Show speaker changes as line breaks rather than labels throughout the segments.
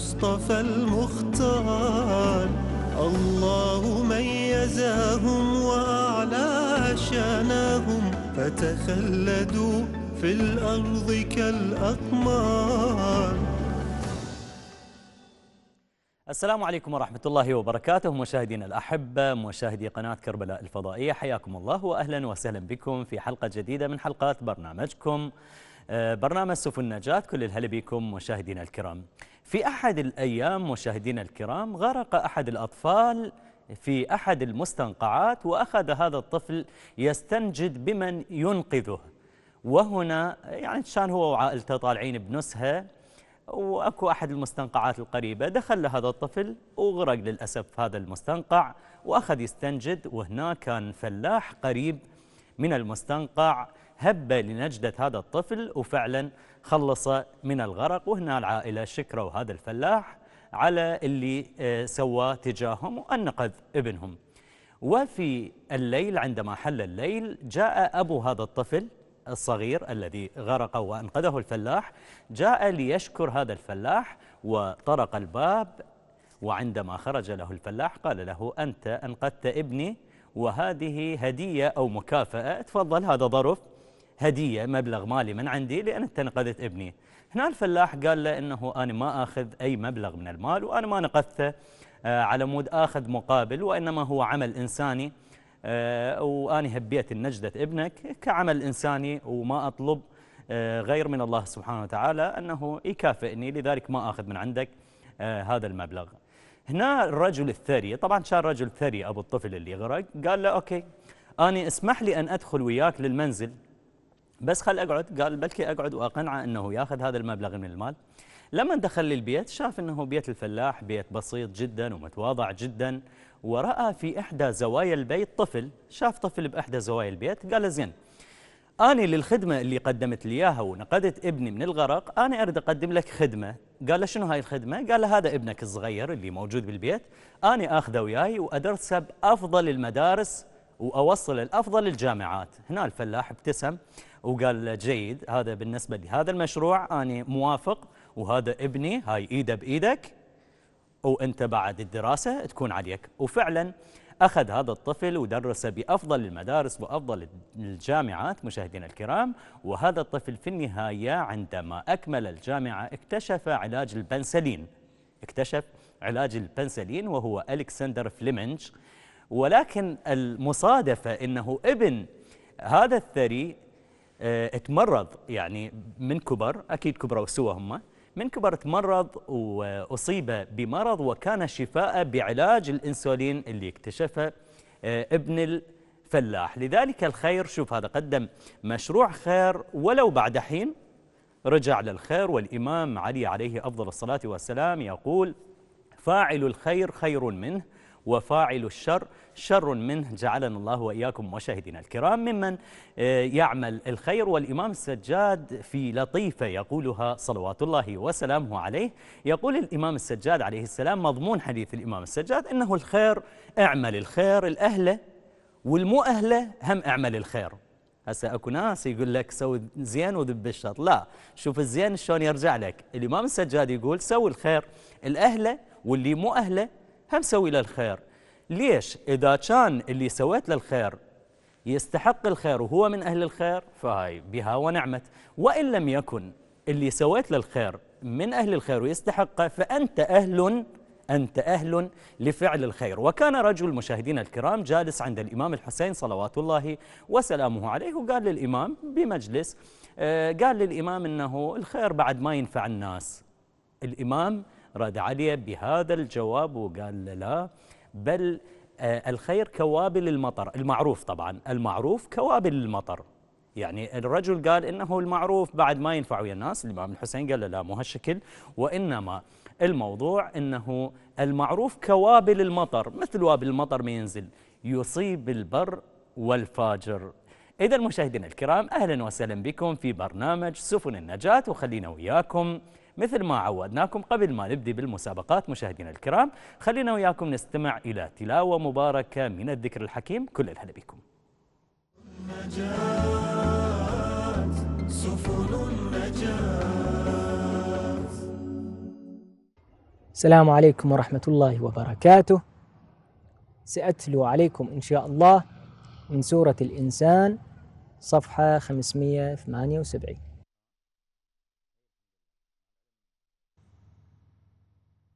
المصطفى المختار الله ميزهم وأعلى شانهم فتخلدوا في الأرض كالأقمار
السلام عليكم ورحمة الله وبركاته مشاهدينا الأحبة مشاهدي قناة كربلاء الفضائية حياكم الله وأهلا وسهلا بكم في حلقة جديدة من حلقات برنامجكم آه، برنامج سفن النجاة كل الهلا بكم مشاهدينا الكرام في أحد الأيام مشاهدينا الكرام غرق أحد الأطفال في أحد المستنقعات وأخذ هذا الطفل يستنجد بمن ينقذه وهنا يعني شان هو وعائلته طالعين بنسها وأكو أحد المستنقعات القريبة دخل لهذا الطفل وغرق للأسف هذا المستنقع وأخذ يستنجد وهنا كان فلاح قريب من المستنقع هب لنجدة هذا الطفل وفعلا خلص من الغرق وهنا العائلة شكروا هذا الفلاح على اللي آه، سواه تجاههم وأنقذ ابنهم وفي الليل عندما حل الليل جاء أبو هذا الطفل الصغير الذي غرق وأنقذه الفلاح جاء ليشكر هذا الفلاح وطرق الباب وعندما خرج له الفلاح قال له أنت أنقذت ابني وهذه هدية أو مكافأة تفضل هذا ظرف هدية مبلغ مالي من عندي لأن نقذت ابني هنا الفلاح قال له أنه أنا ما أخذ أي مبلغ من المال وأنا ما نقذته آه، على مود أخذ مقابل وإنما هو عمل إنساني آه، وأنا هبيت النجدة ابنك كعمل إنساني وما أطلب آه، غير من الله سبحانه وتعالى أنه يكافئني لذلك ما أخذ من عندك هذا المبلغ هنا الرجل الثري طبعا شار رجل ثري أبو الطفل اللي غرق قال له أوكي أنا اسمح لي أن أدخل وياك للمنزل بس خل اقعد قال بلكي اقعد واقنعه انه ياخذ هذا المبلغ من المال لما دخل للبيت شاف انه بيت الفلاح بيت بسيط جدا ومتواضع جدا وراى في احدى زوايا البيت طفل شاف طفل باحدى زوايا البيت قال زين أنا للخدمة اللي قدمت لي إياها ونقدت ابني من الغرق أنا أريد أقدم لك خدمة قال له شنو هاي الخدمة؟ قال له هذا ابنك الصغير اللي موجود بالبيت أنا أخذه وياي وأدرسه بأفضل المدارس وأوصله لأفضل الجامعات هنا الفلاح ابتسم وقال جيد هذا بالنسبة لهذا المشروع أنا موافق وهذا ابني هاي إيده بإيدك وأنت بعد الدراسة تكون عليك وفعلا أخذ هذا الطفل ودرس بأفضل المدارس وأفضل الجامعات مشاهدينا الكرام وهذا الطفل في النهاية عندما أكمل الجامعة اكتشف علاج البنسلين اكتشف علاج البنسلين وهو ألكسندر فليمنج ولكن المصادفة أنه ابن هذا الثري آه، اتمرض يعني من كبر اكيد كبروا سوا هم من كبر تمرض واصيب بمرض وكان شفاءه بعلاج الانسولين اللي اكتشفه آه، ابن الفلاح لذلك الخير شوف هذا قدم مشروع خير ولو بعد حين رجع للخير والامام علي عليه افضل الصلاه والسلام يقول فاعل الخير خير منه وفاعل الشر شر منه جعلنا الله وإياكم مشاهدينا الكرام ممن آه، يعمل الخير والإمام السجاد في لطيفة يقولها صلوات الله وسلامه عليه يقول الإمام السجاد عليه السلام مضمون حديث الإمام السجاد أنه الخير اعمل الخير الأهلة والمو أهلة هم اعمل الخير هسه اكو ناس يقول لك سوي زين وذب الشر لا شوف الزين شلون يرجع لك الامام السجاد يقول سوي الخير الاهله واللي مو اهله هم سوي له الخير ليش إذا كان اللي سويت له الخير يستحق الخير وهو من أهل الخير فهاي بها ونعمت وإن لم يكن اللي سويت له الخير من أهل الخير ويستحقه فأنت أهل أنت أهل لفعل الخير وكان رجل مشاهدينا الكرام جالس عند الإمام الحسين صلوات الله وسلامه عليه وقال للإمام بمجلس آه، قال للإمام أنه الخير بعد ما ينفع الناس الإمام رد عليه بهذا الجواب وقال له لا بل آه، الخير كوابل المطر المعروف طبعا المعروف كوابل المطر يعني الرجل قال انه المعروف بعد ما ينفع ويا الناس الامام الحسين قال له لا مو هالشكل وانما الموضوع انه المعروف كوابل المطر مثل وابل المطر ما ينزل يصيب البر والفاجر اذا مشاهدينا الكرام اهلا وسهلا بكم في برنامج سفن النجاه وخلينا وياكم مثل ما عودناكم قبل ما نبدي بالمسابقات مشاهدينا الكرام خلينا وياكم نستمع إلى تلاوة مباركة من الذكر الحكيم كل الهلا بكم
سفن النجاة السلام عليكم ورحمة الله وبركاته سأتلو عليكم إن شاء الله من سورة الإنسان صفحة 578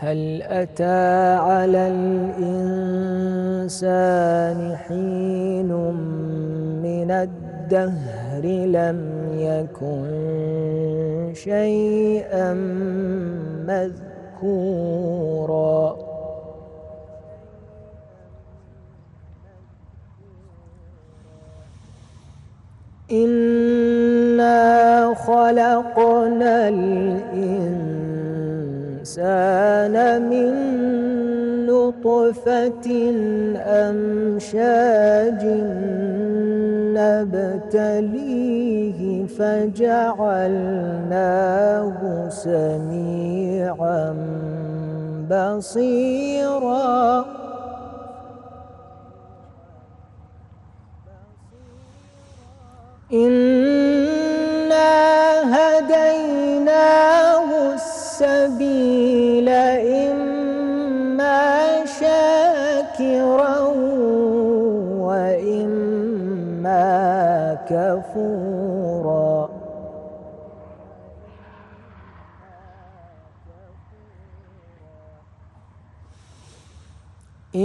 هل أتى على الإنسان حين من الدهر لم يكن شيئا مذكورا إنا خلقنا الإنسان الإنسان من نطفة أمشاج نبتليه فجعلناه سميعا بصيرا إنا هديناه السبيل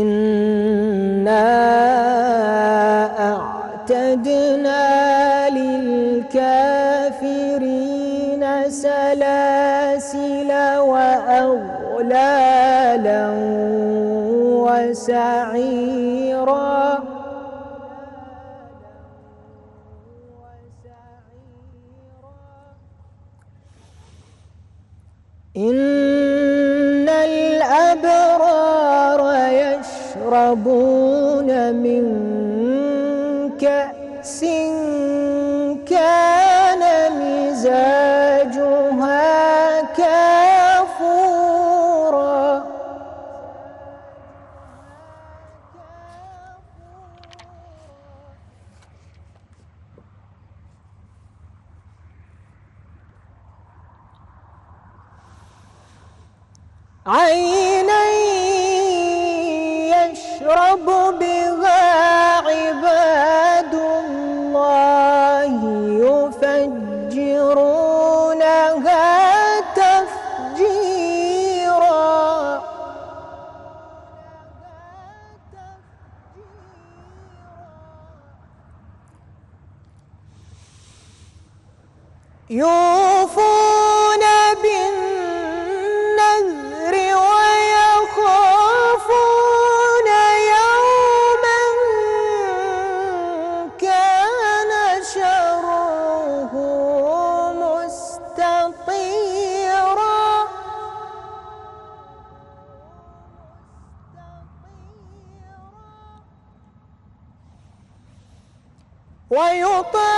إنا أعتدنا للكافرين سلاسل وأغلالا وسعيرا إن يشربون من كأس كان مزاجها كافورا عين ويطيع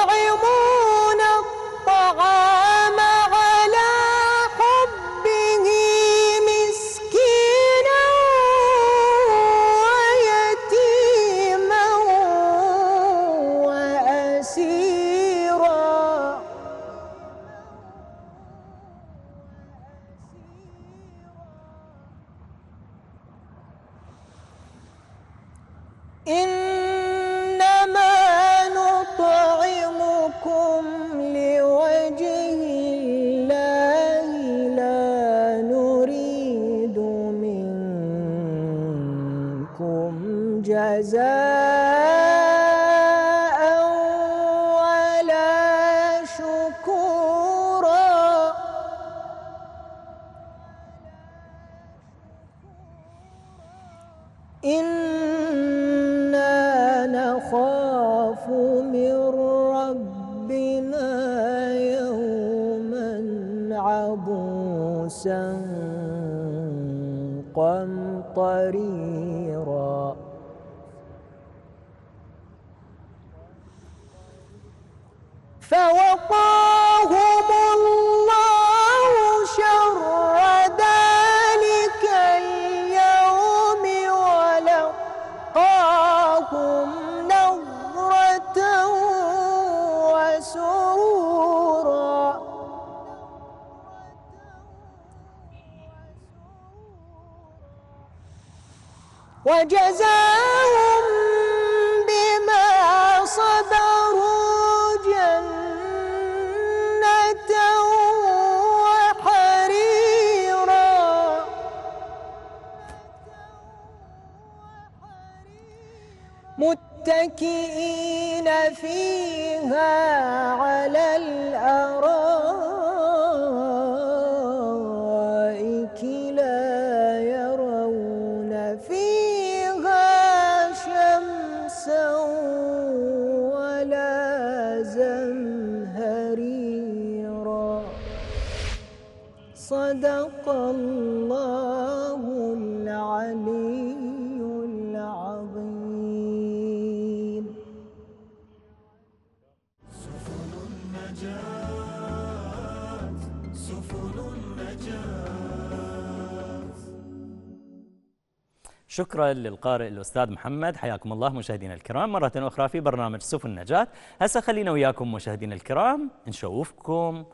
شكرا للقارئ الأستاذ محمد حياكم الله مشاهدينا الكرام مرة أخرى في برنامج سفن النجاة هسه خلينا وياكم مشاهدينا الكرام نشوفكم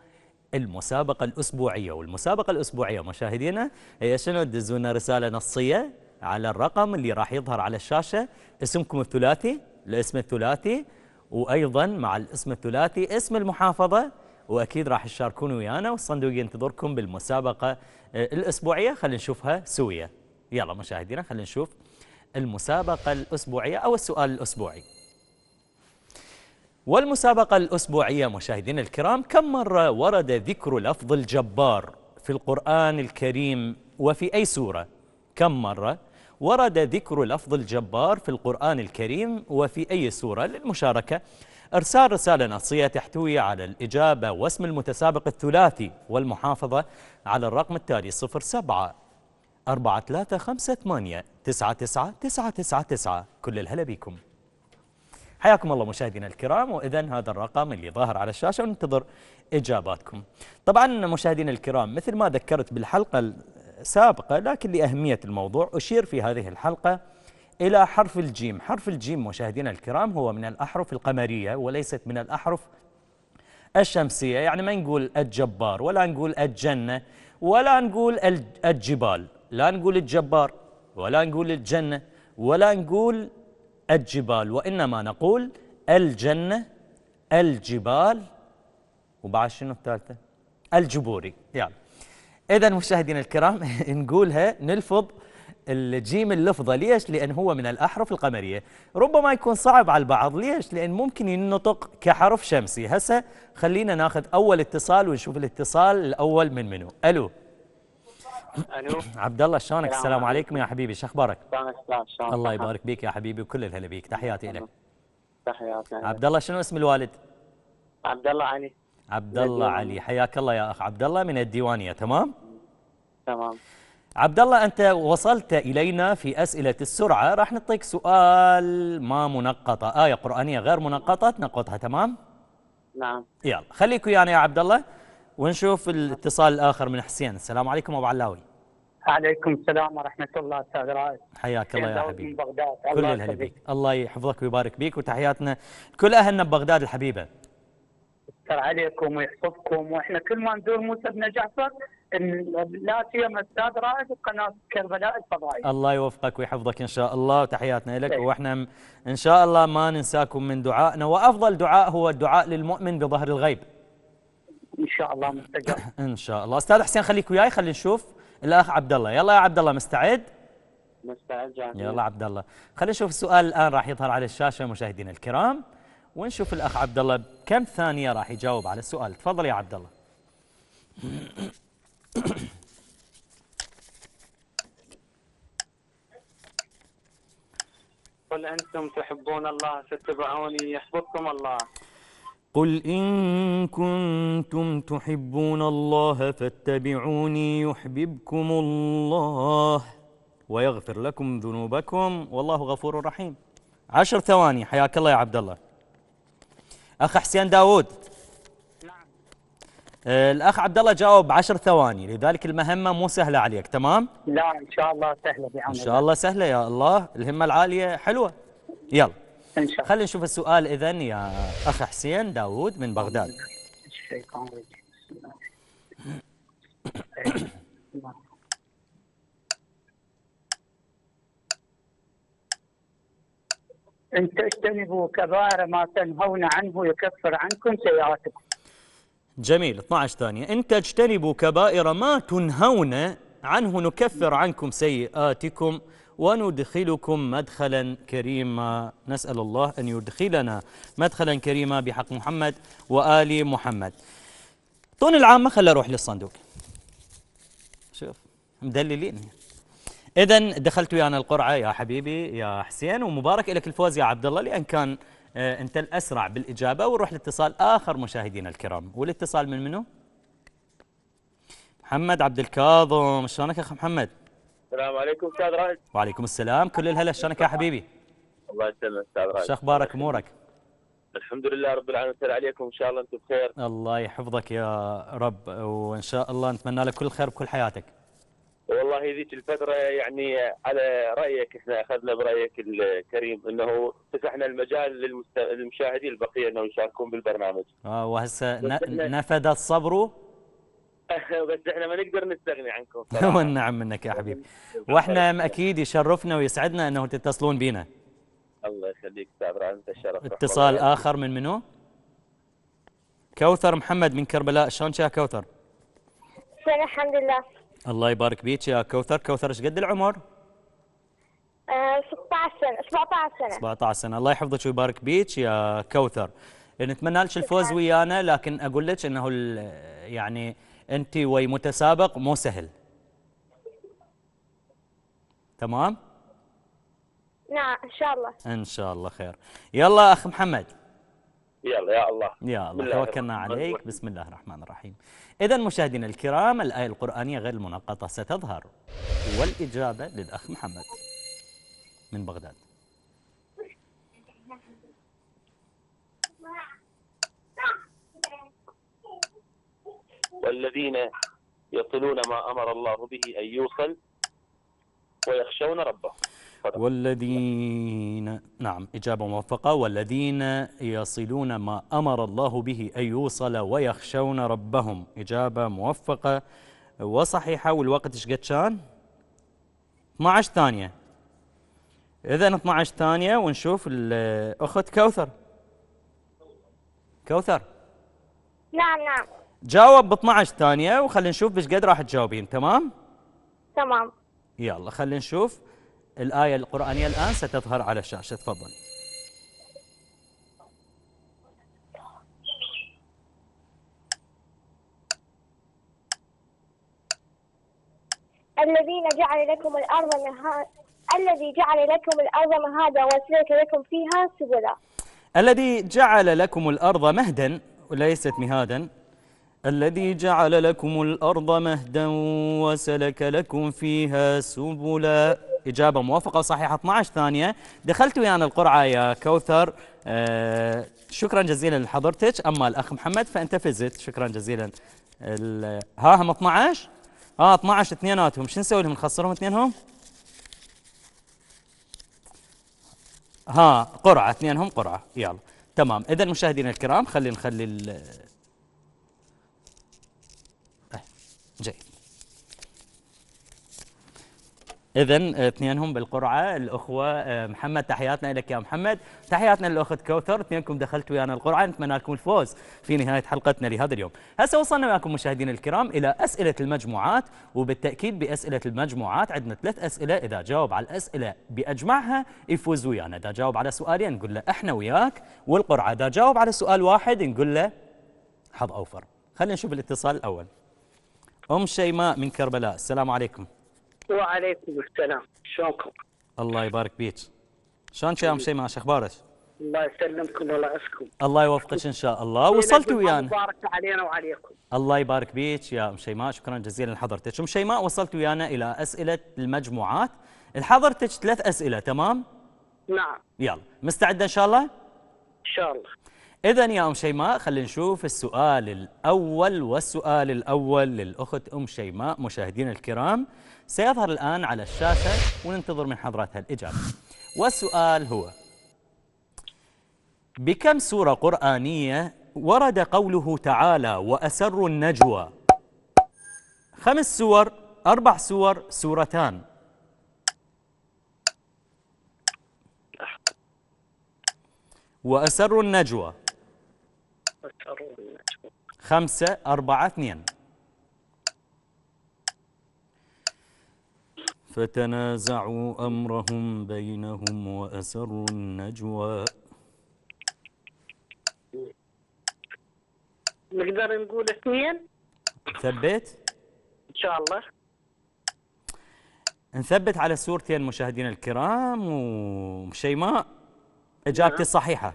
المسابقة الأسبوعية والمسابقة الأسبوعية مشاهدينا هي شنو تدزونا رسالة نصية على الرقم اللي راح يظهر على الشاشة اسمكم الثلاثي الاسم الثلاثي وأيضا مع الاسم الثلاثي اسم المحافظة وأكيد راح تشاركون ويانا والصندوق ينتظركم بالمسابقة آه، الأسبوعية خلينا نشوفها سوية يلا مشاهدينا خلينا نشوف المسابقة الأسبوعية أو السؤال الأسبوعي والمسابقة الأسبوعية مشاهدينا الكرام كم مرة ورد ذكر لفظ الجبار في القرآن الكريم وفي أي سورة؟ كم مرة ورد ذكر لفظ الجبار في القرآن الكريم وفي أي سورة؟ للمشاركة إرسال رسالة نصية تحتوي على الإجابة واسم المتسابق الثلاثي والمحافظة على الرقم التالي 07 أربعة ثلاثة خمسة ثمانية تسعة تسعة تسعة تسعة تسعة كل الهلا بكم حياكم الله مشاهدينا الكرام واذا هذا الرقم اللي ظاهر على الشاشه وننتظر اجاباتكم. طبعا مشاهدينا الكرام مثل ما ذكرت بالحلقه السابقه لكن لاهميه الموضوع اشير في هذه الحلقه الى حرف الجيم، حرف الجيم مشاهدينا الكرام هو من الاحرف القمريه وليست من الاحرف الشمسيه، يعني ما نقول الجبار ولا نقول الجنه ولا نقول الجبال لا نقول الجبار ولا نقول الجنة ولا نقول الجبال وإنما نقول الجنة الجبال وبعد شنو الثالثة الجبوري يعني إذا مشاهدينا الكرام نقولها نلفظ الجيم اللفظة ليش؟ لأن هو من الأحرف القمرية ربما يكون صعب على البعض ليش؟ لأن ممكن ينطق كحرف شمسي هسه خلينا ناخذ أول اتصال ونشوف الاتصال الأول من منو ألو الو عبد الله شلونك السلام عليكم يا حبيبي شو اخبارك؟ شلونك الله يبارك بيك يا حبيبي وكل الهلا بيك تحياتي لك
تحياتي عبد
الله شنو اسم الوالد؟
عبد الله علي
عبد الله علي حياك الله يا اخ عبد الله من الديوانيه تمام؟ تمام عبد الله انت وصلت الينا في اسئله السرعه راح نعطيك سؤال ما منقطه ايه قرانيه غير منقطه تنقطها تمام؟ نعم يلا خليك ويانا يا عبد الله ونشوف الاتصال الاخر من حسين السلام عليكم ابو علاوي عليكم السلام ورحمه الله استاذ رائد
حياك الله يا حبيبي من
بغداد كل الله, بك الله يحفظك ويبارك بيك وتحياتنا لكل اهلنا ببغداد الحبيبه يستر عليكم ويحفظكم واحنا كل ما نزور موسى بن جعفر لا سيما استاذ رائد وقناه كربلاء الفضائيه. الله يوفقك ويحفظك ان شاء الله وتحياتنا لك طيب. واحنا ان شاء الله ما ننساكم من دعائنا وافضل دعاء هو الدعاء للمؤمن بظهر الغيب. شاء الله مستجاب ان شاء الله استاذ حسين خليك وياي خلينا نشوف الاخ عبد الله يلا يا عبد الله مستعد
مستعد جاهز يلا
عبد الله خلينا نشوف السؤال الان راح يظهر على الشاشه مشاهدينا الكرام ونشوف الاخ عبد الله بكم ثانيه راح يجاوب على السؤال تفضل يا عبد الله قل انتم تحبون الله فاتبعوني يحببكم الله قل إن كنتم تحبون الله فاتبعوني يحببكم الله ويغفر لكم ذنوبكم والله غفور رحيم عشر ثواني حياك الله يا عبد الله أخ حسين داود نعم آه، الأخ عبد الله جاوب عشر ثواني لذلك المهمة مو سهلة عليك تمام؟ لا إن شاء الله سهلة بعون إن شاء الله سهلة يا الله الهمة العالية حلوة يلا ان شاء الله خلينا نشوف السؤال اذا يا اخ حسين داوود من بغداد ان تجتنبوا كبائر ما تنهون عنه يكفر عنكم سيئاتكم جميل 12 ثانية إن تجتنبوا كبائر ما تنهون عنه نكفر عنكم سيئاتكم وندخلكم مدخلا كريما نسأل الله أن يدخلنا مدخلا كريما بحق محمد وآل محمد طون العامة خلى أروح للصندوق شوف مدللين إذا دخلت ويانا القرعة يا حبيبي يا حسين ومبارك لك الفوز يا عبد الله لأن كان آه، أنت الأسرع بالإجابة ونروح لاتصال آخر مشاهدينا الكرام والاتصال من منو؟ محمد عبد الكاظم شلونك أخ محمد؟ السلام عليكم استاذ رائد وعليكم السلام كل الهلا شلونك يا حبيبي الله يسلمك استاذ رائد شو اخبارك امورك
الحمد لله رب العالمين عليكم ان شاء الله انتم بخير
الله يحفظك يا رب وان شاء الله نتمنى لك كل خير بكل حياتك والله ذيك الفتره يعني على رايك احنا اخذنا برايك الكريم انه فتحنا المجال للمشاهدين البقيه انهم يشاركون بالبرنامج اه وهسه نفدت صبره بس احنا ما نقدر نستغني عنكم والنعم منك يا حبيبي واحنا اكيد يشرفنا ويسعدنا انه تتصلون بينا الله يخليك استاذ انت الشرف اتصال اخر من منو؟ كوثر محمد من كربلاء شلونك يا كوثر؟
بخير الحمد لله
الله يبارك بيك يا كوثر كوثر ايش قد العمر؟
16 آه، سنة 17 سنة
17 سنة الله يحفظك ويبارك بيك يا كوثر نتمنى لك الفوز ويانا لكن اقول لك انه يعني انت وي متسابق مو سهل تمام
نعم ان شاء الله
ان شاء الله خير يلا اخ محمد يلا يا الله يا الله توكلنا عليك بسم الله الرحمن الرحيم اذا مشاهدينا الكرام الايه القرانيه غير المنقطه ستظهر والاجابه للاخ محمد من بغداد والذين يصلون ما أمر الله به أن يوصل ويخشون ربهم والذين نعم إجابة موفقة والذين يصلون ما أمر الله به أن يوصل ويخشون ربهم إجابة موفقة وصحيحة والوقت إيش قد كان 12 ثانية إذا 12 ثانية ونشوف الأخت كوثر كوثر نعم نعم جاوب ب 12 ثانية وخلينا نشوف ايش قد راح تجاوبين تمام؟ تمام يلا خلينا نشوف الآية القرآنية الآن ستظهر على الشاشة تفضلي
الذين جعل لكم الأرض مهادا الذي جعل لكم الأرض مهادا وسلك لكم فيها سبلا
الذي جعل لكم الأرض مهدا وليست مهادا الذي جعل لكم الأرض مهدا وسلك لكم فيها سبلا إجابة موافقة صحيحة 12 ثانية دخلت ويانا يعني القرعة يا كوثر آه شكرا جزيلا لحضرتك أما الأخ محمد فأنت فزت شكرا جزيلا ها هم 12 اه 12 اثنيناتهم شو نسوي لهم نخسرهم اثنينهم ها قرعه اثنينهم قرعه يلا تمام اذا مشاهدينا الكرام خلينا نخلي اذا آه، اثنينهم بالقرعه الاخوه آه، محمد تحياتنا لك يا محمد تحياتنا للاخت كوثر اثنينكم دخلتوا ويانا القرعه نتمنى لكم الفوز في نهايه حلقتنا لهذا اليوم هسه وصلنا معكم مشاهدينا الكرام الى اسئله المجموعات وبالتاكيد باسئله المجموعات عندنا ثلاث اسئله اذا جاوب على الاسئله باجمعها يفوز ويانا اذا جاوب على سؤالين نقول له احنا وياك والقرعه اذا جاوب على سؤال واحد نقول له حظ اوفر خلينا نشوف الاتصال الاول ام شيماء من كربلاء السلام عليكم
وعليكم السلام شلونكم؟
الله يبارك بيك شلونك يا ام شيماء شو اخبارك؟
الله يسلمكم والله يعزكم
الله يوفقك ان شاء الله وصلت ويانا يعني.
يبارك علينا وعليكم
الله يبارك بيك يا ام شيماء شكرا جزيلا لحضرتك ام شيماء وصلت ويانا الى اسئله المجموعات لحضرتك ثلاث اسئله تمام نعم يلا مستعده ان شاء الله ان شاء الله إذا يا أم شيماء خلينا نشوف السؤال الأول والسؤال الأول للأخت أم شيماء مشاهدينا الكرام سيظهر الآن على الشاشة وننتظر من حضراتها الإجابة والسؤال هو بكم سورة قرآنية ورد قوله تعالى وأسر النجوى خمس سور أربع سور سورتان وأسر النجوى خمسة أربعة اثنين فتنازعوا أمرهم بينهم وأسروا النجوى
نقدر نقول اثنين
ثبت إن شاء الله نثبت على سورتين مشاهدينا الكرام وشيماء إجابتي نعم. صحيحة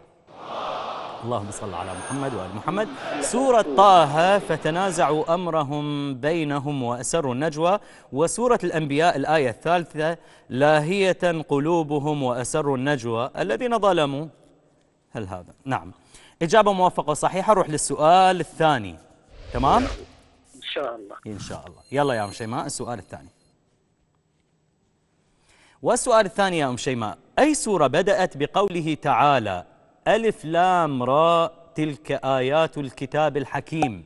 اللهم صل على محمد وآل محمد سورة طه فتنازعوا أمرهم بينهم وأسروا النجوى وسورة الأنبياء الآية الثالثة لاهية قلوبهم وأسروا النجوى الذين ظلموا هل هذا نعم إجابة موافقة صحيحة روح للسؤال الثاني تمام إن شاء الله إن شاء الله يلا يا أم شيماء السؤال الثاني والسؤال الثاني يا أم شيماء أي سورة بدأت بقوله تعالى ألف لام راء تلك آيات الكتاب الحكيم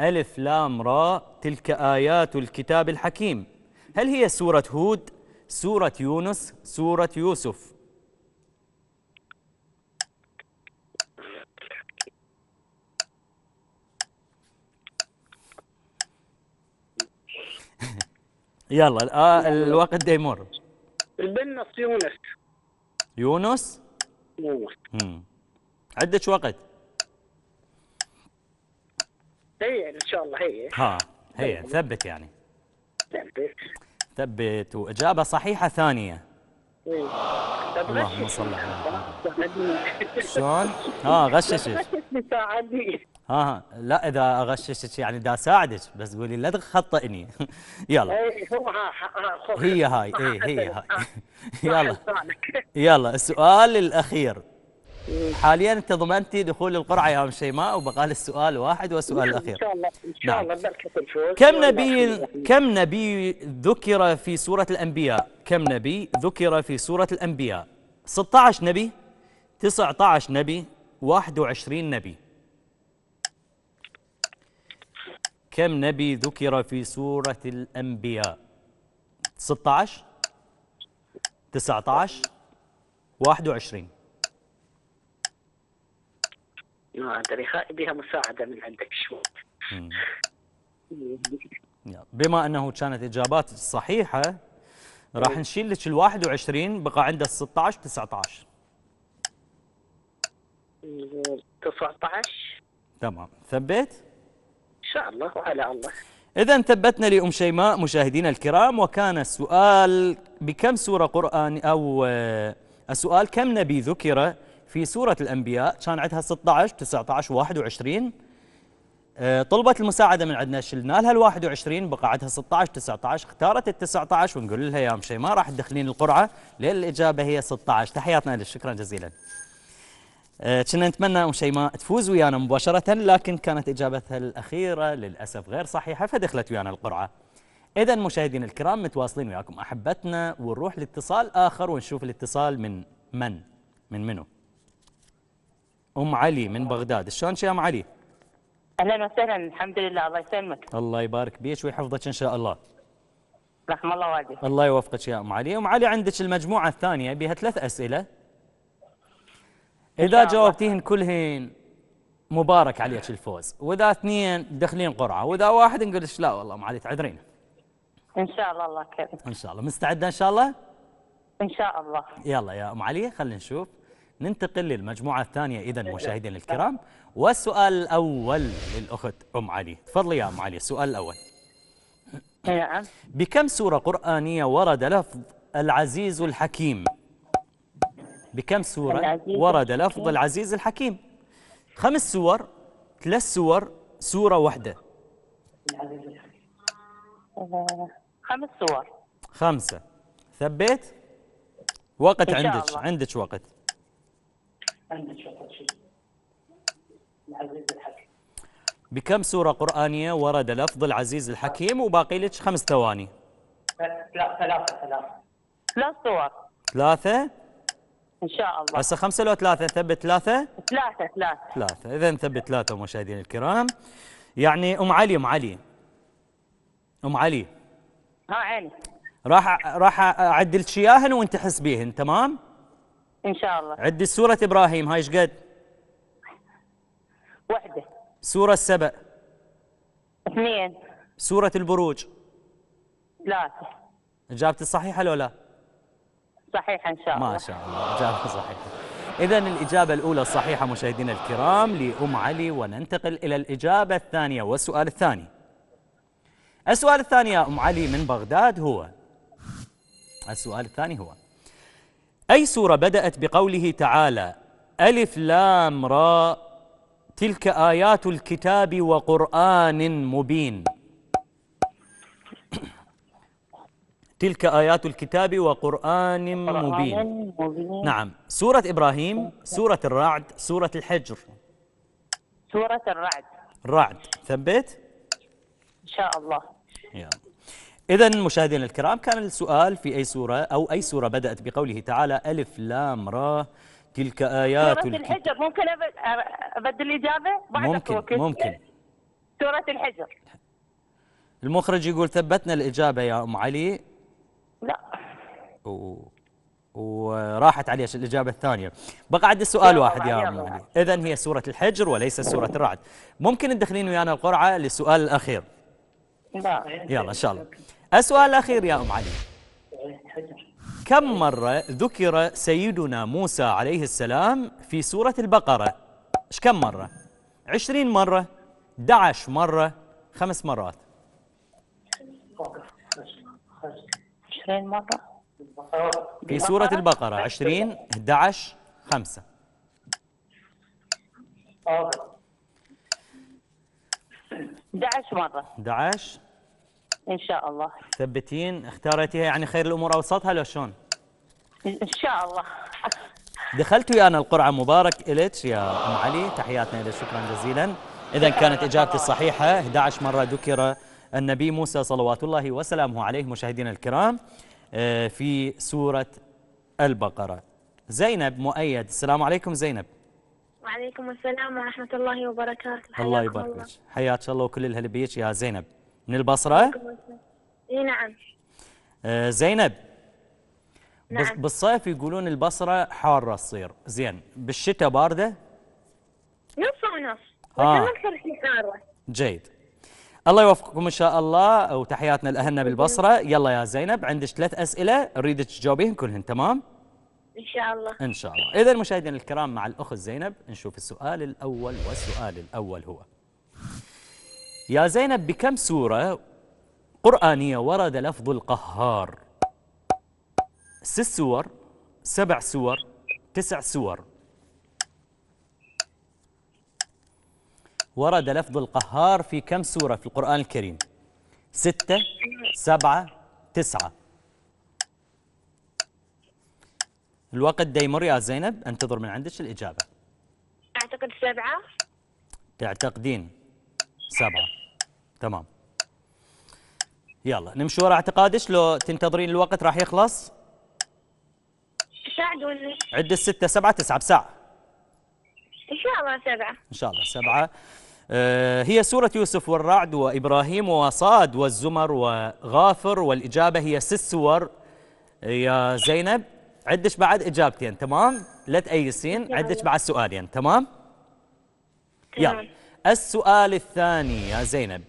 ألف لام راء تلك آيات الكتاب الحكيم هل هي سورة هود سورة يونس سورة يوسف يلا آه، الوقت يمر
بالنص يونس
يونس يونس عدك وقت
هي ان شاء الله هي ها
هي ثبت يعني ثبت ثبت واجابه صحيحه ثانيه طيب. اللهم صل على
شلون؟ ها غششك ساعدني
ها آه، آه، لا اذا اغششك يعني دا اساعدك بس قولي لا تخطئني يلا
إيه، هي هاي اي هي هاي
يلا يلا السؤال الاخير حاليا انت ضمنتي دخول القرعه يا ام شيماء وبقى السؤال واحد والسؤال نعم، الاخير ان شاء الله ان شاء نعم. الله بركه الفوز كم نبي كم نبي ذكر في سوره الانبياء كم نبي ذكر في سوره الانبياء 16 نبي 19 نبي 21 نبي كم نبي ذكر في سورة الأنبياء 16 19 21
ما ادري بها مساعده من عندك شوي
بما انه كانت اجابات صحيحه راح نشيل لك ال 21 بقى عنده 16 19 19 تمام ثبت؟
ان شاء الله وعلى الله
إذا ثبتنا لأم شيماء مشاهدينا الكرام وكان السؤال بكم سورة قرآن أو آه، السؤال كم نبي ذكر في سورة الأنبياء كان عندها 16 19 21 طلبت المساعدة من عندنا شلنا لها ال 21 بقى عندها 16 19 اختارت ال 19 ونقول لها يا أم شيماء راح تدخلين القرعة لأن الإجابة هي 16 تحياتنا لك شكرا جزيلا آه، كنا نتمنى أم شيماء تفوز ويانا مباشرة لكن كانت إجابتها الأخيرة للأسف غير صحيحة فدخلت ويانا القرعة إذا مشاهدينا الكرام متواصلين وياكم أحبتنا ونروح لاتصال آخر ونشوف الاتصال من من من منو أم علي من بغداد شلونك يا أم علي؟ أهلا وسهلا الحمد لله الله يسلمك الله يبارك بيك ويحفظك إن شاء الله رحم الله والديك الله يوفقك يا أم علي أم علي عندك المجموعة الثانية بها ثلاث أسئلة إذا جاوبتيهن كلهن مبارك عليك الفوز وإذا اثنين دخلين قرعة وإذا واحد نقول لا والله أم علي تعذرين إن شاء الله الله كريم إن شاء الله مستعدة إن شاء الله؟ إن شاء الله يلا يا أم علي خلينا نشوف ننتقل للمجموعة الثانية إذا إيه، مشاهدينا إيه، الكرام والسؤال الأول للأخت أم علي تفضلي يا أم علي السؤال الأول إيه، نعم بكم سورة قرآنية ورد لفظ العزيز الحكيم بكم سورة ورد لفظ العزيز الحكيم خمس سور ثلاث سور سورة واحدة
خمس سور
خمسة ثبت وقت عندك عندك وقت
العزيز الحكيم
بكم سورة قرآنية ورد لفظ العزيز الحكيم وباقي لك خمس ثواني
لا ثلاثة ثلاثة ثلاث صور ثلاثة؟ إن شاء الله هسه
خمسة لو ثلاثة ثبت ثلاثة؟
ثلاثة ثلاثة
ثلاثة إذا ثبت ثلاثة مشاهدينا الكرام يعني أم علي أم علي أم علي ها عيني راح راح أعدل لك إياهن وأنت حسبيهن تمام؟ ان شاء الله عد سوره ابراهيم هاي ايش قد وحده سوره السبأ اثنين سوره البروج ثلاثه اجابتي صحيحه لو لا صحيحه ان شاء الله ما شاء الله اجابتي صحيحه إذا الإجابة الأولى صحيحة مشاهدينا الكرام لأم علي وننتقل إلى الإجابة الثانية والسؤال الثاني. السؤال الثاني يا أم علي من بغداد هو السؤال الثاني هو أي سورة بدأت بقوله تعالى ألف لام را تلك آيات الكتاب وقرآن مبين تلك آيات الكتاب وقرآن مبين نعم سورة إبراهيم سورة الرعد سورة الحجر سورة الرعد الرعد ثبت؟ إن شاء الله يلا إذا مشاهدينا الكرام كان السؤال في أي سورة أو أي سورة بدأت بقوله تعالى ألف لام را تلك آيات سورة الحجر
ممكن أبدل الإجابة؟ ممكن ممكن سورة الحجر
المخرج يقول ثبتنا الإجابة يا أم علي لا و... وراحت عليه الإجابة الثانية بقى عندي سؤال واحد يا أم علي إذا هي سورة الحجر وليس سورة الرعد ممكن تدخلين ويانا القرعة للسؤال الأخير لا يلا إن شاء الله السؤال الأخير يا أم علي كم مرة ذكر سيدنا موسى عليه السلام في سورة البقرة إيش كم مرة عشرين مرة دعش مرة خمس مرات
عشرين مرة
في سورة البقرة عشرين دعش خمسة
دعش مرة دعش ان شاء الله
ثبتين اختارتيها يعني خير الامور اوسطها لو شلون؟ ان شاء الله دخلت ويانا القرعه مبارك الك يا ام علي تحياتنا لك شكرا جزيلا اذا كانت اجابتي الصحيحه 11 مره ذكر النبي موسى صلوات الله وسلامه عليه مشاهدينا الكرام آه، في سوره البقره زينب مؤيد السلام عليكم زينب
وعليكم السلام ورحمه الله وبركاته الله يبارك فيك
حياك الله وكل الهل بيك يا زينب من البصرة؟ اي نعم آه زينب نعم. بالصيف يقولون البصرة حارة تصير زين بالشتاء باردة؟
نص ونص آه. حارة
جيد الله يوفقكم ان شاء الله وتحياتنا لاهلنا بالبصره يلا يا زينب عندك ثلاث اسئله اريد تجاوبين كلهن تمام ان شاء الله ان شاء الله اذا المشاهدين الكرام مع الاخت زينب نشوف السؤال الاول والسؤال الاول هو يا زينب بكم سورة قرآنية ورد لفظ القهار ست سور سبع سور تسع سور ورد لفظ القهار في كم سورة في القرآن الكريم ستة سبعة تسعة الوقت دايمر يا زينب انتظر من عندك الإجابة
أعتقد سبعة
تعتقدين سبعة تمام يلا نمشي ورا اعتقادش لو تنتظرين الوقت راح يخلص
ساعدوني
عد الستة سبعة تسعة بساعة
إن شاء الله سبعة
إن شاء الله سبعة آه، هي سورة يوسف والرعد وإبراهيم وصاد والزمر وغافر والإجابة هي ست سور يا زينب عدش بعد إجابتين تمام لا تأيسين عدش بعد سؤالين تمام, تمام. يلا السؤال الثاني يا زينب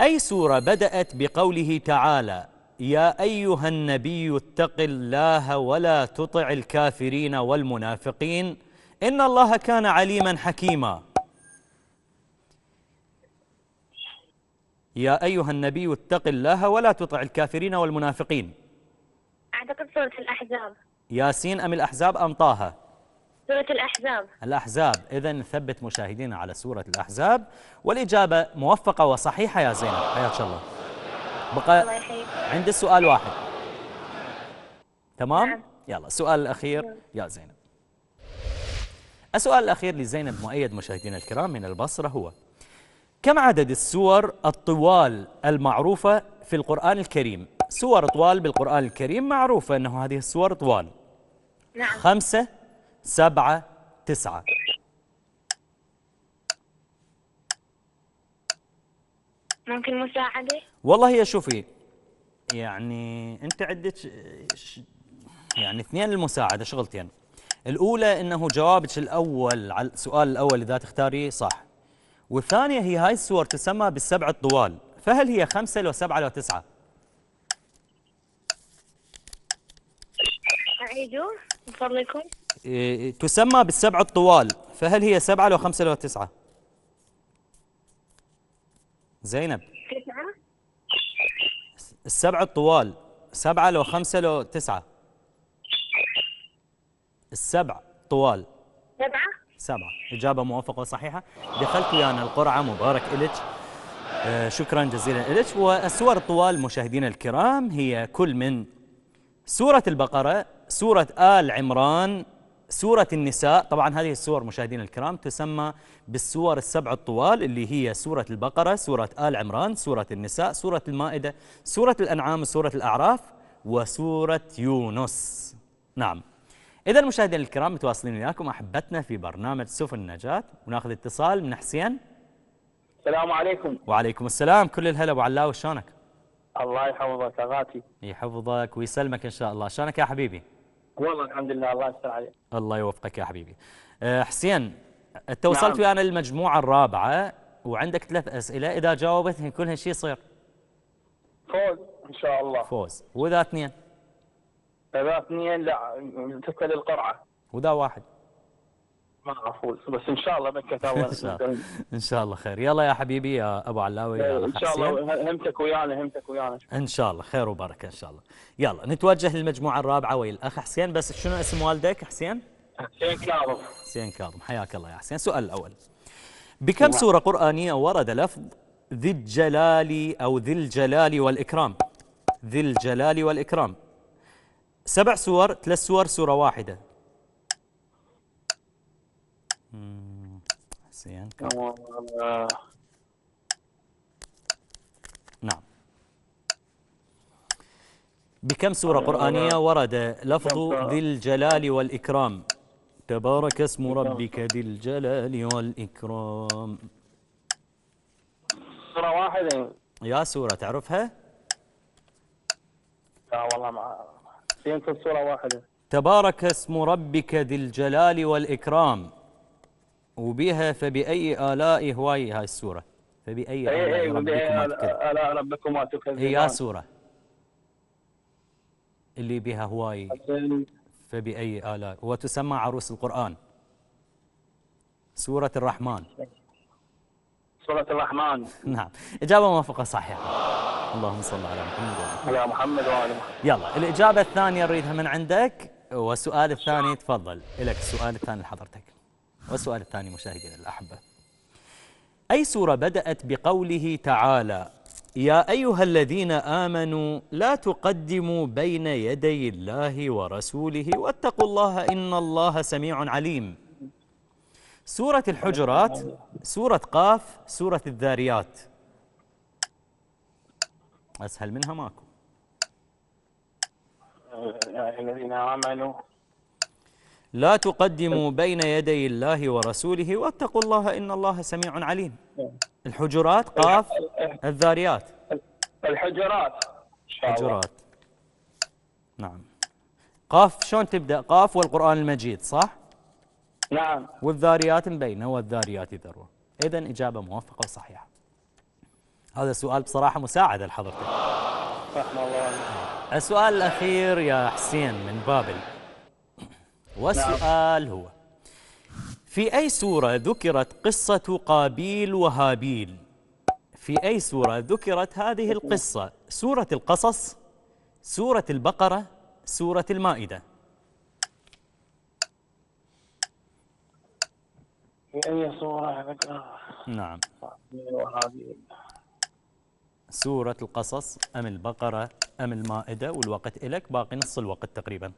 أي سورة بدأت بقوله تعالى يا أيها النبي اتق الله ولا تطع الكافرين والمنافقين إن الله كان عليما حكيما يا أيها النبي اتق الله ولا تطع الكافرين والمنافقين
أعتقد سورة الأحزاب
ياسين أم الأحزاب أم طه؟
سورة الأحزاب
الأحزاب إذا ثبت مشاهدينا على سورة الأحزاب والإجابة موفقة وصحيحة يا زينب حياك الله بقى الله يحييك عند السؤال واحد تمام؟ نعم. يلا السؤال الأخير نعم. يا زينب السؤال الأخير لزينب مؤيد مشاهدينا الكرام من البصرة هو كم عدد السور الطوال المعروفة في القرآن الكريم؟ سور طوال بالقرآن الكريم معروفة أنه هذه السور طوال نعم خمسة سبعة تسعة
ممكن مساعدة؟
والله يا شوفي يعني أنت عندك يعني اثنين المساعدة شغلتين الأولى أنه جوابك الأول على السؤال الأول إذا تختاري صح والثانية هي هاي الصور تسمى بالسبع الطوال فهل هي خمسة لو سبعة لو تسعة؟
أعيدوا من فضلكم
إيه، تسمى بالسبع الطوال فهل هي سبعة لو خمسة لو تسعة زينب
تسعة
السبع الطوال سبعة لو خمسة لو تسعة السبع طوال سبعة سبعة إجابة موافقة وصحيحة دخلت ويانا القرعة مبارك إلك آه، شكرا جزيلا إلك والسور الطوال مشاهدينا الكرام هي كل من سورة البقرة سورة آل عمران سورة النساء طبعا هذه السور مشاهدينا الكرام تسمى بالسور السبع الطوال اللي هي سورة البقرة سورة آل عمران سورة النساء سورة المائدة سورة الأنعام سورة الأعراف وسورة يونس نعم إذا مشاهدينا الكرام متواصلين وياكم أحبتنا في برنامج سفن النجاة وناخذ اتصال من حسين السلام عليكم وعليكم السلام كل الهلا أبو علاوي شلونك؟ الله يحفظك أغاتي يحفظك ويسلمك إن شاء الله شلونك يا حبيبي؟ والله الحمد لله الله يستر عليك الله يوفقك يا حبيبي آه، حسين اتصلت نعم. ويانا للمجموعه الرابعه وعندك ثلاث اسئله اذا جاوبتني كل هالشيء يصير
فوز ان شاء الله
فوز واذا اثنين
اذا اثنين لا
تسال القرعه واذا واحد ما بس ان شاء الله مكه الله ان شاء الله خير يلا يا حبيبي يا ابو علاوي يا ان شاء الله همتك ويانا همتك ويانا ان شاء الله خير وبركه ان شاء الله يلا نتوجه للمجموعه الرابعه ويا الاخ حسين بس شنو اسم والدك حسين؟ حسين كاظم حسين كاظم حياك الله يا حسين السؤال الاول بكم نعم. سوره قرانيه ورد لفظ ذي الجلال او ذي الجلال والاكرام ذي الجلال والاكرام سبع سور ثلاث سور سوره واحده سين آه. نعم بكم سورة آه، قرآنية آه، ورد لفظ ذي الجلال والإكرام تبارك اسم ربك ذي الجلال والإكرام سورة واحدة يا سورة تعرفها؟ لا والله ما سورة واحدة تبارك اسم ربك ذي الجلال والإكرام وبها فبأي آلاء هواي هاي السورة فبأي آلاء ربكم
آلاء ربكم تكذبان هي
سورة اللي بها هواي فبأي آلاء وتسمى عروس القرآن سورة الرحمن سورة الرحمن نعم إجابة موافقة صحيحة اللهم صل على محمد وعلى محمد محمد يلا الإجابة الثانية نريدها من عندك والسؤال الثاني تفضل لك السؤال الثاني لحضرتك والسؤال الثاني مشاهدينا الأحبة أي سورة بدأت بقوله تعالى يا أيها الذين آمنوا لا تقدموا بين يدي الله ورسوله واتقوا الله إن الله سميع عليم سورة الحجرات سورة قاف سورة الذاريات أسهل منها ماكو
يا الذين آمنوا
لا تقدموا بين يدي الله ورسوله واتقوا الله إن الله سميع عليم الحجرات قاف الذاريات
الحجرات
الحجرات نعم قاف شلون تبدأ قاف والقرآن المجيد صح نعم والذاريات مبينة والذاريات ذروة إذا إجابة موافقة وصحيحة هذا سؤال بصراحة مساعدة لحضرتك رحمه الله السؤال الأخير يا حسين من بابل والسؤال هو في أي سورة ذكرت قصة قابيل وهابيل في أي سورة ذكرت هذه القصة سورة القصص سورة البقرة سورة المائدة
في أي سورة ذكرها
نعم سورة القصص أم البقرة أم المائدة والوقت لك باقي نص الوقت تقريبا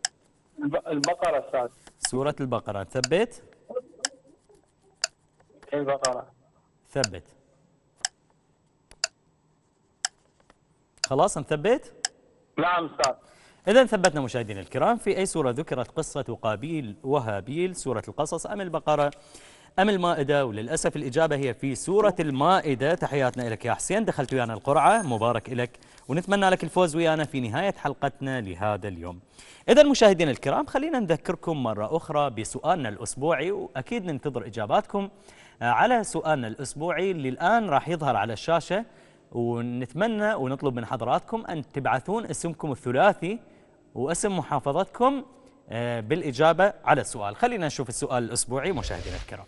البقرة أستاذ
سورة البقرة ثبت البقرة ثبت خلاص نثبت نعم أستاذ إذا ثبتنا مشاهدينا الكرام في أي سورة ذكرت قصة قابيل وهابيل سورة القصص أم البقرة أم المائدة وللأسف الإجابة هي في سورة المائدة تحياتنا لك يا حسين دخلت ويانا القرعة مبارك لك ونتمنى لك الفوز ويانا في نهاية حلقتنا لهذا اليوم إذا مشاهدينا الكرام خلينا نذكركم مرة أخرى بسؤالنا الأسبوعي وأكيد ننتظر إجاباتكم آه، على سؤالنا الأسبوعي اللي الآن راح يظهر على الشاشة ونتمنى ونطلب من حضراتكم أن تبعثون اسمكم الثلاثي واسم محافظتكم آه، بالإجابة على السؤال خلينا نشوف السؤال الأسبوعي مشاهدينا الكرام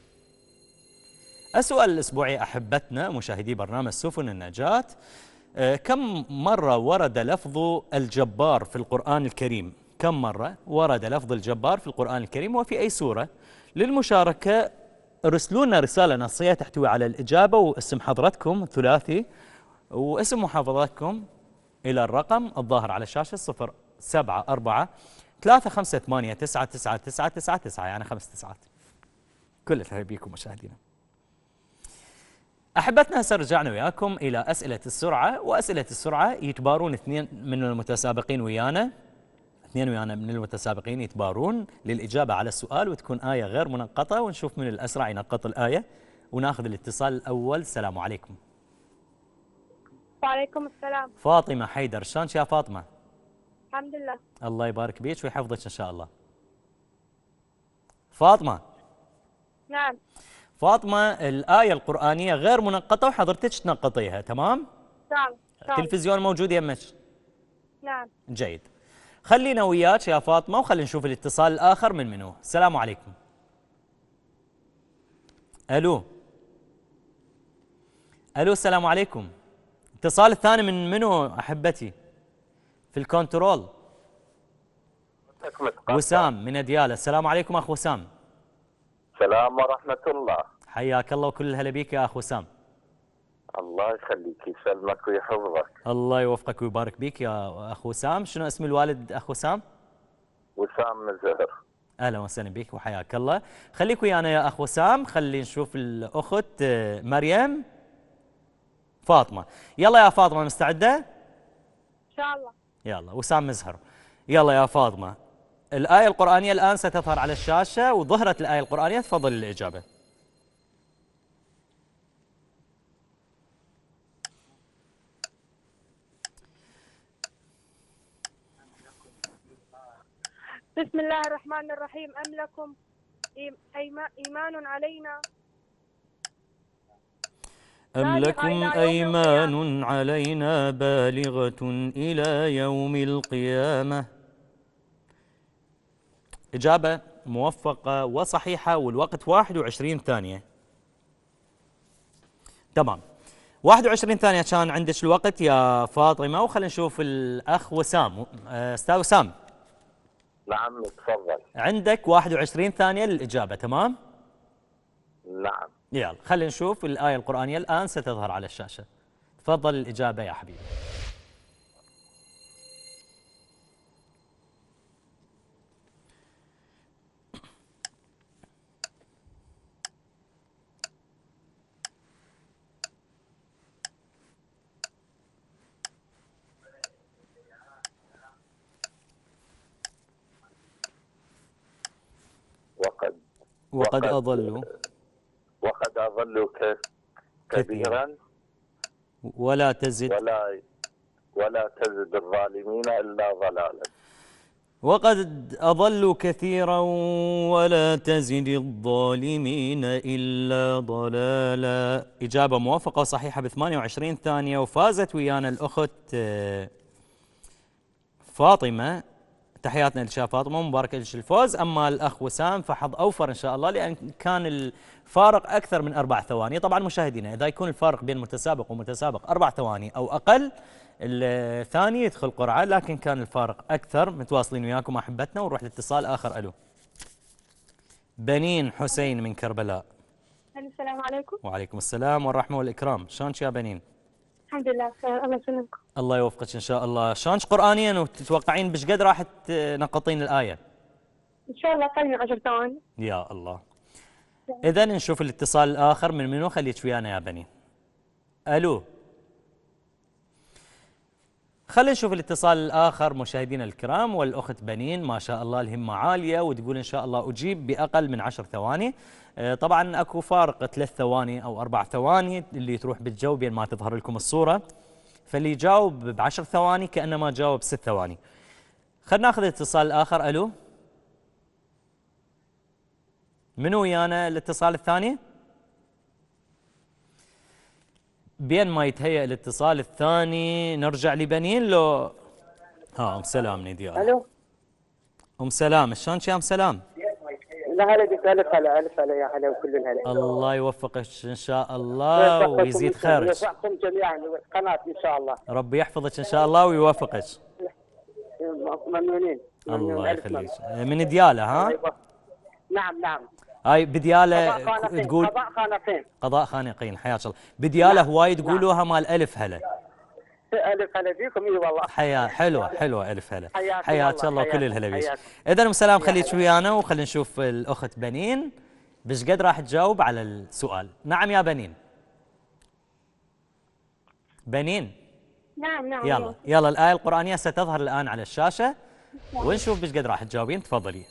السؤال الأسبوعي أحبتنا مشاهدي برنامج سفن النجاة آه، كم مرة ورد لفظ الجبار في القرآن الكريم؟ كم مرة ورد لفظ الجبار في القرآن الكريم وفي أي سورة؟ للمشاركة ارسلونا رسالة نصية تحتوي على الإجابة واسم حضرتكم الثلاثي واسم محافظتكم إلى الرقم الظاهر على الشاشة 074 تسعة تسعة يعني خمس تسعات كل الخير بيكم مشاهدينا أحبتنا سرجعنا وياكم إلى أسئلة السرعة وأسئلة السرعة يتبارون اثنين من المتسابقين ويانا اثنين ويانا من المتسابقين يتبارون للإجابة على السؤال وتكون آية غير منقطة ونشوف من الأسرع ينقط الآية وناخذ الاتصال الأول السلام عليكم
وعليكم السلام
فاطمة حيدر شلونك يا فاطمة؟ الحمد لله الله يبارك بيك ويحفظك إن شاء الله فاطمة نعم فاطمه الايه القرانيه غير منقطه وحضرتك تنقطيها تمام
نعم التلفزيون موجود يمك نعم
جيد خلينا وياك يا فاطمه وخلينا نشوف الاتصال الاخر من منو السلام عليكم الو الو السلام عليكم الاتصال الثاني من منو احبتي في الكنترول وسام من دياله السلام عليكم اخ وسام السلام ورحمة الله حياك الله وكل الهلا بيك يا أخ وسام
الله يخليك يسلمك ويحفظك
الله يوفقك ويبارك بيك يا أخ وسام شنو اسم الوالد أخ وسام؟
وسام مزهر
اهلا وسهلا بك وحياك الله خليك ويانا يا اخ وسام خلي نشوف الاخت آه، مريم فاطمه يلا يا فاطمه مستعده ان شاء الله يلا وسام مزهر يلا يا فاطمه الآية القرآنية الآن ستظهر على الشاشة وظهرت الآية القرآنية تفضل الإجابة
بسم الله الرحمن الرحيم أم لكم إيمان علينا أم لكم أيمان
علينا بالغة إلى يوم القيامة إجابة موفقة وصحيحة والوقت 21 ثانية تمام 21 ثانية كان عندك الوقت يا فاطمة وخلينا نشوف الأخ وسام آه، أستاذ وسام
نعم تفضل
عندك 21 ثانية للإجابة تمام؟ نعم يلا خلينا نشوف الآية القرآنية الآن ستظهر على الشاشة تفضل الإجابة يا حبيبي وقد أضلوا وقد أضلوا كثيرا ولا تزد ولا ولا تزد الظالمين إلا ضلالا وقد أضلوا كثيرا ولا تزد الظالمين إلا ضلالا إجابة موافقة صحيحة ب 28 ثانية وفازت ويانا الأخت آه، فاطمة تحياتنا للشاب فاطمه مبارك لك الفوز اما الاخ وسام فحظ اوفر ان شاء الله لان كان الفارق اكثر من اربع ثواني طبعا مشاهدينا اذا يكون الفارق بين متسابق ومتسابق اربع ثواني او اقل الثاني يدخل قرعه لكن كان الفارق اكثر متواصلين وياكم احبتنا ونروح لاتصال اخر الو بنين حسين من كربلاء
السلام عليكم
وعليكم السلام والرحمه والاكرام شلونك يا بنين
الحمد لله خير الله يسلمكم
الله يوفقك ان شاء الله شانش قرانيا وتتوقعين بش قد راح تنقطين الايه
ان شاء الله اقل من 10 ثواني
يا الله اذا نشوف الاتصال الاخر من منو خليك ويانا يا بني الو خلينا نشوف الاتصال الاخر مشاهدينا الكرام والاخت بنين ما شاء الله الهمه عاليه وتقول ان شاء الله اجيب باقل من عشر ثواني آه، طبعا اكو فارق ثلاث ثواني او اربع ثواني اللي تروح بالجو بين ما تظهر لكم الصوره فاللي يجاوب بعشر ثواني كانما جاوب ست ثواني خلينا ناخذ اتصال اخر الو منو ويانا الاتصال الثاني؟ بين ما يتهيأ الاتصال الثاني نرجع لبنين لو ها أم سلام نيدي ألو أم سلام شلون يا أم سلام؟
لا هلا بك ألف هلا ألف هلا يا هلا وكل الهلا
الله يوفقك إن شاء الله ويزيد خيرك ويوفقكم
جميعا والقناة إن شاء الله
ربي يحفظك إن شاء الله ويوفقك
ممنونين الله يخليك
من دياله ها؟ أيوة. نعم نعم هاي بدياله قضاء خانقين. تقول قضاء خانقين قضاء خانقين حياك الله بدياله هواي تقولوها نعم. مال الف هلا
إيه، الف هلا فيكم اي والله
حيا حلوه حلوه الف هلا حياك الله كل الهلا بيك اذا ام سلام خليك ويانا وخلينا نشوف الاخت بنين بش قد راح تجاوب على السؤال نعم يا بنين بنين
نعم نعم يلا
يلا الايه القرانيه ستظهر الان على الشاشه ونشوف بش قد راح تجاوبين تفضلي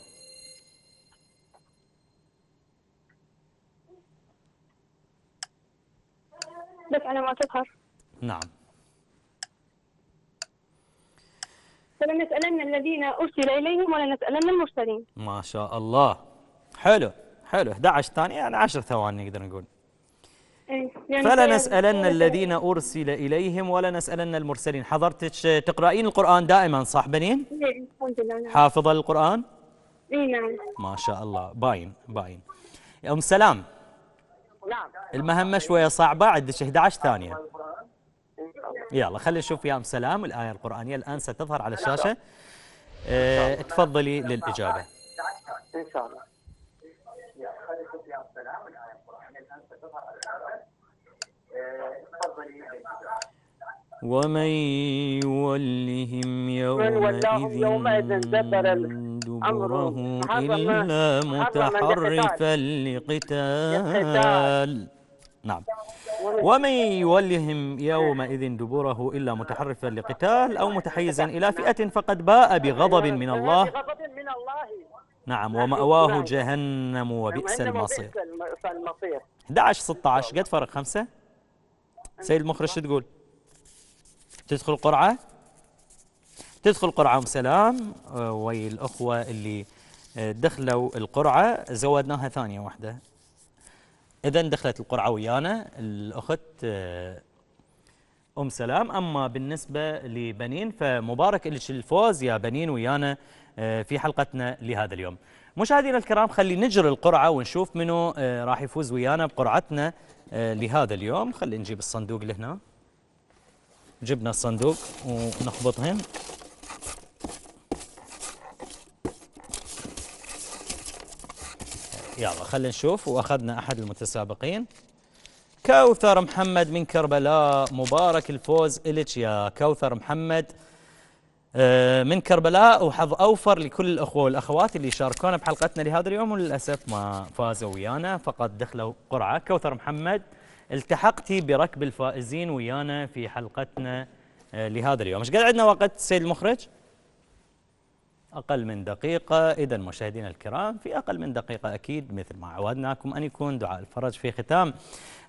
بس على ما تظهر نعم فلنسألن الذين أرسل إليهم ولنسألن المرسلين
ما شاء الله حلو حلو 11 ثانية يعني 10 ثواني نقدر نقول
إيه، يعني فلنسألن يعني الذين
أرسل إليهم ولنسألن المرسلين حضرتك تقرأين القرآن دائما صح بنين؟
إيه، الحمد لله نعم.
حافظة القرآن؟ إيه، نعم ما شاء الله باين باين أم سلام
نعم المهمة شوية صعبة
عندك 11 ثانية يلا خلينا نشوف يا ام سلام الآية القرآنية الآن ستظهر على الشاشة اه تفضلي للإجابة إن شاء الله ومن يولهم يومئذ من
يومئذ دبر أمره إلا متحرفا
لقتال نعم ومن يولهم يومئذ دبره إلا متحرفا لقتال أو متحيزا إلى فئة فقد باء بغضب من الله نعم ومأواه جهنم وبئس المصير 11 16 قد فرق خمسة سيد المخرج تقول تدخل القرعة تدخل قرعة ام آه، ويا والأخوة اللي آه، دخلوا القرعة زودناها ثانية واحدة إذا دخلت القرعة ويانا الأخت آه، أم سلام أما بالنسبة لبنين فمبارك لك الفوز يا بنين ويانا في حلقتنا لهذا اليوم مشاهدينا الكرام خلي نجر القرعة ونشوف منو راح يفوز ويانا بقرعتنا لهذا اليوم خلي نجيب الصندوق لهنا جبنا الصندوق ونخبطهم يلا خلينا نشوف واخذنا احد المتسابقين كوثر محمد من كربلاء مبارك الفوز إلك يا كوثر محمد آه، من كربلاء وحظ أوفر لكل الأخوة والأخوات اللي شاركونا بحلقتنا لهذا اليوم وللأسف ما فازوا ويانا فقط دخلوا قرعة كوثر محمد التحقتي بركب الفائزين ويانا في حلقتنا آه، لهذا اليوم ايش قاعد عندنا وقت سيد المخرج؟ أقل من دقيقة إذا مشاهدينا الكرام في أقل من دقيقة أكيد مثل ما عودناكم أن يكون دعاء الفرج في ختام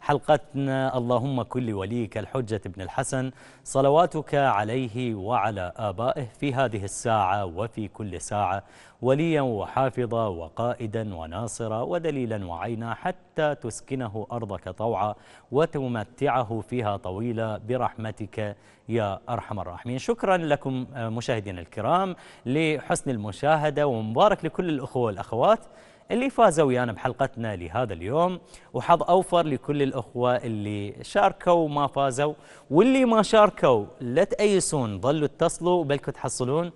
حلقتنا اللهم كل وليك الحجة بن الحسن صلواتك عليه وعلى آبائه في هذه الساعة وفي كل ساعة وليا وحافظا وقائدا وناصرا ودليلا وعينا حتى تسكنه أرضك طوعا وتمتعه فيها طويلا برحمتك يا أرحم الراحمين شكرا لكم مشاهدينا الكرام لحسن المشاهدة ومبارك لكل الأخوة والأخوات اللي فازوا ويانا بحلقتنا لهذا اليوم وحظ أوفر لكل الأخوة اللي شاركوا وما فازوا واللي ما شاركوا لا تأيسون ظلوا اتصلوا بلكم تحصلون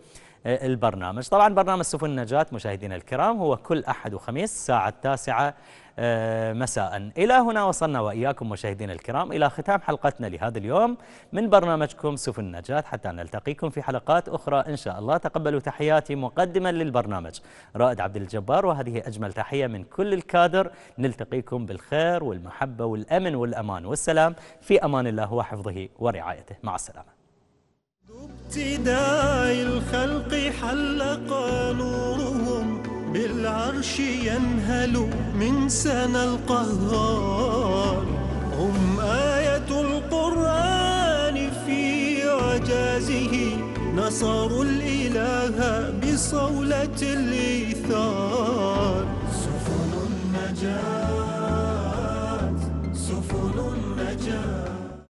البرنامج طبعا برنامج سفن النجاة مشاهدينا الكرام هو كل أحد وخميس الساعة التاسعة آه، مساء إلى هنا وصلنا وإياكم مشاهدينا الكرام إلى ختام حلقتنا لهذا اليوم من برنامجكم سفن النجاة حتى نلتقيكم في حلقات أخرى إن شاء الله تقبلوا تحياتي مقدما للبرنامج رائد عبد الجبار وهذه أجمل تحية من كل الكادر نلتقيكم بالخير والمحبة والأمن والأمان والسلام في أمان الله وحفظه ورعايته مع السلامة
ابتداء الخلق حلق نورهم بالعرش ينهل من سنى القهار هم آية القرآن في عجازه نصروا الإله بصولة الإيثار سفن النجاة